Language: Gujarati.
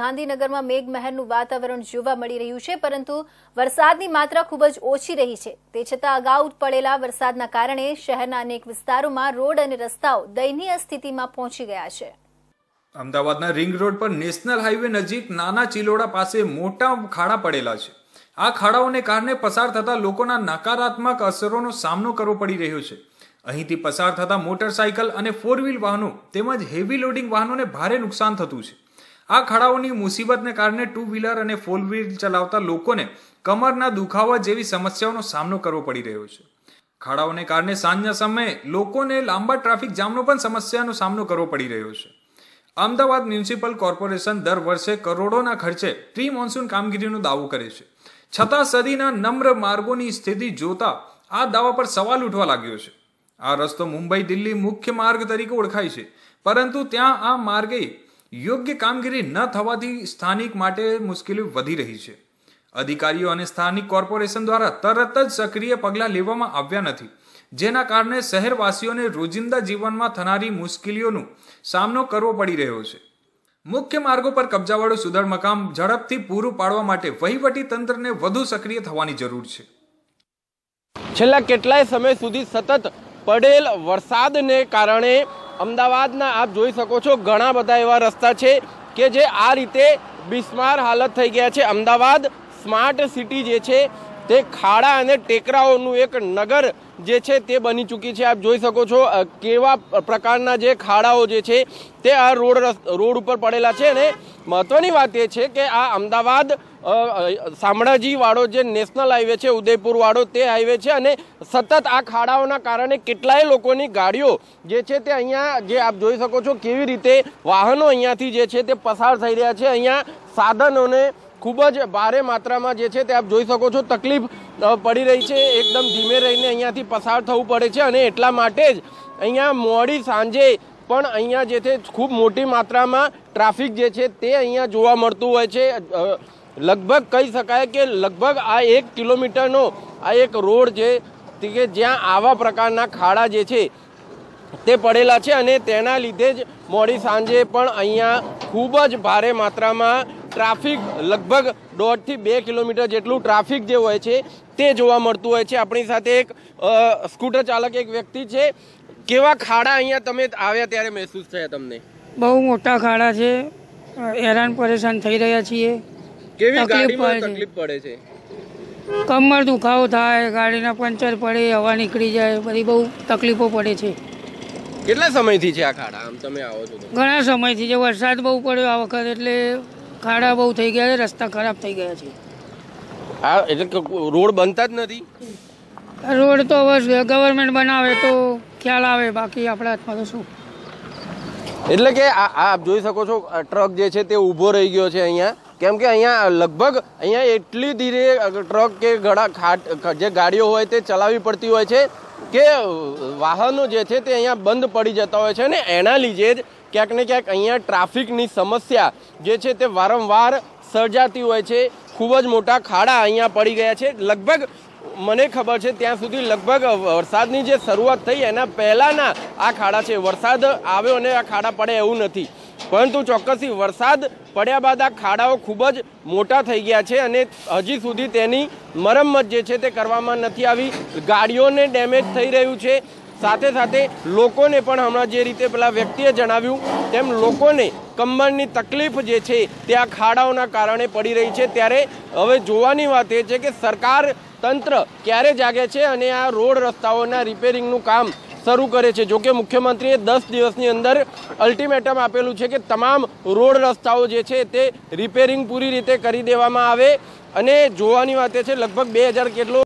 ગાંધીનગરમાં મેઘમહેરનું વાતાવરણ જોવા મળી રહ્યું છે પરંતુ વરસાદની માત્રા ખૂબ જ ઓછી રહી છે તે છતાં અગાઉ પડેલા વરસાદના કારણે શહેરના અનેક વિસ્તારોમાં રોડ અને રસ્તાઓ દયનીય સ્થિતિમાં પહોંચી ગયા છે અમદાવાદના રિંગ રોડ પર નેશનલ હાઈવે નજીક નાના ચિલોડા પાસે મોટા ખાડા પડેલા છે આ ખાડાઓને કારણે પસાર થતા લોકોના નકારાત્મક અસરોનો સામનો કરવો પડી રહ્યો છે અહીંથી પસાર થતા મોટરસાયકલ અને ફોર વ્હીલ વાહનો તેમજ હેવી લોડિંગ વાહનોને ભારે નુકસાન થતું છે આ ખડાઓની મુસીબતને કારણે ટુ વ્હીલર અને ફોર વ્હીલ ચલાવતા લોકોને કમરના દુખાવા જેવી સમસ્યાઓનો સામનો કરવો પડી રહ્યો છે ખાડાઓને કારણે સાંજના સમયે લોકોને લાંબા ટ્રાફિક જામનો પણ સમસ્યાનો સામનો કરવો પડી રહ્યો છે અમદાવાદ મ્યુનિસિપલ કોર્પોરેશન દર વર્ષે કરોડોના ખર્ચે પ્રી મોન્સૂન કામગીરીનો દાવો કરે છે છતાં સદીના નમ્ર માર્ગોની સ્થિતિ જોતા આ દાવા પર સવાલ ઉઠવા લાગ્યો છે આ રસ્તો મુંબઈ દિલ્હી મુખ્ય માર્ગ તરીકે ઓળખાય છે પરંતુ ત્યાં આ માર્ગે યોગ્ય કામગીરી ન થવાથી સ્થાનિક માટે મુશ્કેલી વધી રહી છે અધિકારીઓ અને સ્થાનિક કોર્પોરેશન દ્વારા તરત જ સક્રિય પગલાં લેવામાં આવ્યા નથી જેના કારણે શહેરવાસીઓને રોજિંદા જીવનમાં થનારી મુશ્કેલીઓનો સામનો કરવો પડી રહ્યો છે મુખ્ય માર્ગો પર કબજાવાળું સુધાર મકામ ઝડપથી પૂરું પાડવા માટે વહીવટી તંત્રને વધુ સક્રિય થવાની જરૂર છે છેલ્લા કેટલાય સમય સુધી સતત પડેલ વરસાદને કારણે અમદાવાદના આપ જોઈ શકો છો ઘણા બધા એવા રસ્તા છે કે જે આ રીતે બિસ્માર હાલત થઈ ગયા છે અમદાવાદ સ્માર્ટ સિટી જે છે તે ખાડા અને ટેકરાઓનું એક નગર જે છે તે બની ચૂકી છે આપ જોઈ શકો છો કેવા પ્રકારના જે ખાડાઓ જે છે તે આ રોડ રોડ ઉપર પડેલા છે અને મહત્વની વાત એ છે કે આ અમદાવાદ શામળાજીવાળો જે નેશનલ હાઇવે છે ઉદયપુરવાળો તે હાઇવે છે અને સતત આ ખાડાઓના કારણે કેટલાય લોકોની ગાડીઓ જે છે તે અહીંયા જે આપ જોઈ શકો છો કેવી રીતે વાહનો અહીંયાથી જે છે તે પસાર થઈ રહ્યા છે અહીંયા સાધનોને ખૂબ જ ભારે માત્રામાં જે છે તે આપ જોઈ શકો છો તકલીફ પડી રહી છે એકદમ ધીમે રહીને અહીંયાથી પસાર થવું પડે છે અને એટલા માટે જ અહીંયા મોડી સાંજે પણ અહીંયા જે છે ખૂબ મોટી માત્રામાં ટ્રાફિક જે છે તે અહીંયા જોવા મળતું હોય છે લગભગ કહી શકાય કે લગભગ આ એક કિલોમીટરનો આ એક રોડ છે કે જ્યાં આવા પ્રકારના ખાડા જે છે તે પડેલા છે અને તેના લીધે જ મોડી સાંજે પણ અહીંયા ખૂબ જ ભારે માત્રામાં ટ્રાફિક લગભગ દોઢથી બે કિલોમીટર જેટલું ટ્રાફિક જે હોય છે તે જોવા મળતું હોય છે આપણી સાથે એક સ્કૂટર ચાલક એક વ્યક્તિ છે કેવા ખાડા અહીંયા તમે આવ્યા ત્યારે મહેસૂસ થયા તમને બહુ મોટા ખાડા છે હેરાન પરેશાન થઈ રહ્યા છીએ કેવી તકલીફ પડે છે કમર દુખાવો થાય ગાડીના પંચર પડે હવા નીકળી જાય બધી બહુ તકલીફો પડે છે કેટલા સમયથી છે આ ખાડા આમ તમે આવો છો ઘણા સમયથી છે વરસાદ બહુ પડ્યો આ વખત એટલે ખાડા બહુ થઈ ગયા છે રસ્તા ખરાબ થઈ ગયા છે હા એટલે રોડ બનતા જ નથી રોડ તો હવે ગવર્મેન્ટ બનાવે તો ખ્યાલ આવે બાકી આપણા હાથમાં તો શું એટલે કે આ આપ જોઈ શકો છો ટ્રક જે છે તે ઊભો રહી ગયો છે અહીંયા કેમ કે અહીંયા લગભગ અહીંયા એટલી ધીરે ટ્રક કે ઘણા ખાટ જે ગાડીઓ હોય તે ચલાવવી પડતી હોય છે કે વાહનો જે છે તે અહીંયા બંધ પડી જતા હોય છે અને એના લીધે જ ક્યાંક ને ક્યાંક અહીંયા ટ્રાફિકની સમસ્યા જે છે તે વારંવાર સર્જાતી હોય છે ખૂબ જ મોટા ખાડા અહીંયા પડી ગયા છે લગભગ મને ખબર છે ત્યાં સુધી લગભગ વરસાદની જે શરૂઆત થઈ એના પહેલાંના આ ખાડા છે વરસાદ આવ્યો અને આ ખાડા પડે એવું નથી પરંતુ ચોક્કસી વરસાદ પડ્યા બાદ આ ખાડાઓ ખૂબ જ મોટા થઈ ગયા છે અને હજી સુધી તેની મરમ્મત જે છે તે કરવામાં નથી આવી ગાડીઓને ડેમેજ થઈ રહ્યું છે સાથે સાથે લોકોને પણ હમણાં જે રીતે પેલા વ્યક્તિએ જણાવ્યું તેમ લોકોને કમરની તકલીફ જે છે તે આ ખાડાઓના કારણે પડી રહી છે ત્યારે હવે જોવાની વાત એ છે કે સરકાર તંત્ર ક્યારે જાગે છે અને આ રોડ રસ્તાઓના રિપેરિંગનું કામ શરૂ કરે છે જોકે મુખ્યમંત્રીએ દસ દિવસની અંદર અલ્ટિમેટમ આપેલું છે કે તમામ રોડ રસ્તાઓ જે છે તે રિપેરિંગ પૂરી રીતે કરી દેવામાં આવે અને જોવાની વાત છે લગભગ બે હજાર કેટલો